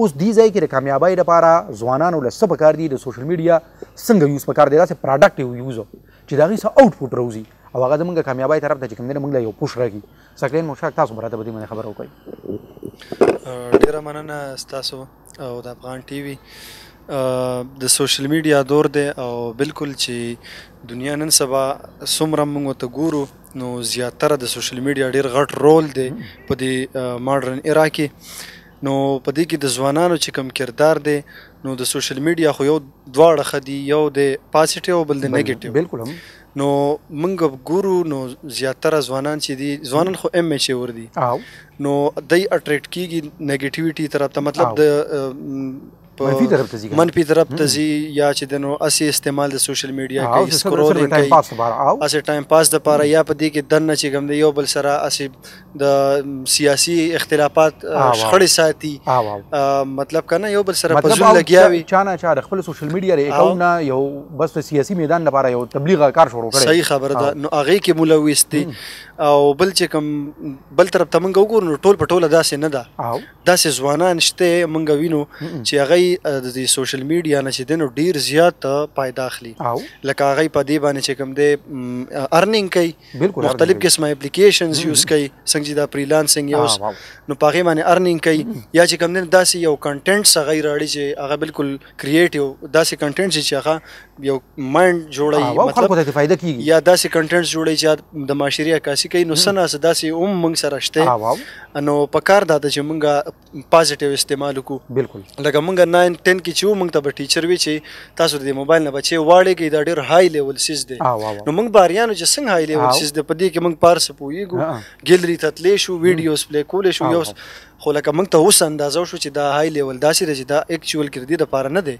اوس دې ځای کې د کامیابۍ لپاره ځوانانو له څه پکار دي د سوشل میډیا څنګه یوز پکار دی داسې پروډکټ یو یوز چې د هغې څه آوټپوټ راوځي او هغه زمونږ کامیابۍ طرف ته چې کوم دی موږ له یو پوش راکړي سکلین مشاک تاسو مراته به دې باندې خبره وکړئ ډېره مننه ستاسو او د افغان ټي وي د سوشل میډیا دور دی او بالکل چې دنیا نن سبا سمره موږ ته ګورو نو زیاتره د سوشل میډیا ډیر غټ رول دی په دې ماډرن ایرا کې نو په دې کې د ځوانانو چې کم کردار دی نو د سوشل میډیا خو یو دواړه خدي یو د پازیټیو بل د نیگیټیو بالکل هم نو منګ ګورو نو زیاتره ځوانان چې دي ځوانان خو ایم ایچ ور دي نو دای اټریکټ کیږي نیگیټیویټي طرف ته مطلب د په منفي طرف ته ځي منفي طرف ته ځي یا چې د نو اسی استعمال د سوشل میډیا کوي سکرولینګ کوي اسی ټایم پاس د پاره یا په دې کې دنه چې کوم دی یو بل سره اسی د سیاسي اختلافات شخړې ساتي مطلب کنه یو بل سره په ځل لګیاوي چانه چا خپل سوشل میډیا لري اکاونټ یو بس سیاسي میدان لپاره یو تبلیغ کار شروع کړي صحیح خبره ده نو هغه کې ملوث دي او بل چې کوم بل طرف ته موږ وګورو ټول په ټوله داسې نه ده داسې ځوانان شته موږ وینو چې هغه د دې سوشل میډیا نه چې دنو ډیر زیات پیدا اخلي لکه هغه په دې باندې چې کوم دی ارننګ کوي مختلف قسمه اپلیکیشنز یوز کوي څنګه چې دا فریلانسینګ یوز نو په هغه باندې ارننګ کوي یا چې کوم دی داسې یو کنټینټ څنګه راړي چې هغه بالکل کریټیو داسې کنټینټ چې هغه یو مایند جوړي مطلب یا داسې کنټینټ جوړي چې د معاشري عکاسي کوي نو سنا داسې هم موږ سره شته نو په کار دا چې موږ پازیټیو استعمال وکړو بالکل لکه موږ نه 9 10 کې چې موږ ته به ټیچر وی چې تاسو د موبایل نه بچي واړې کې دا ډېر های لیول سیس دی نو موږ باریانو چې څنګه های لیول سیس دی په دې کې موږ پارس پوېږو ګیلری ته تلې شو ویډیوز پلی کولې شو یو خو لکه موږ ته اوس اندازو شو چې دا های لیول داسې دی چې دا اکچوال کردی د پاره نه دی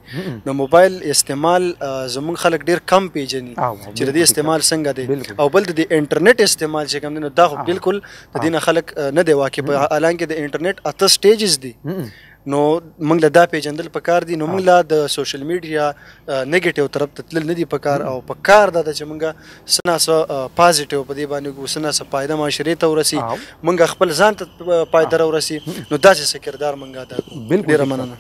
نو موبایل استعمال زمون خلک ډیر کم پیژني چې د استعمال څنګه دی او بل د انټرنیټ استعمال چې کوم دی نو دا خو بالکل د دین خلک نه دی واقع حالانکه د انټرنیټ اته سټیجز دي نو موږ له دا پیژندل پکار دي نو موږ له د سوشل میډیا نیگیټیو طرف ته تل نه دي پکار او پکار دا چې موږ سنا سه پازیټیو په دې باندې کو سنا سه پایده معاشري ته ورسی موږ خپل ځان ته پایدار ورسی نو دا چې کردار موږ ادا کوو ډیره مننه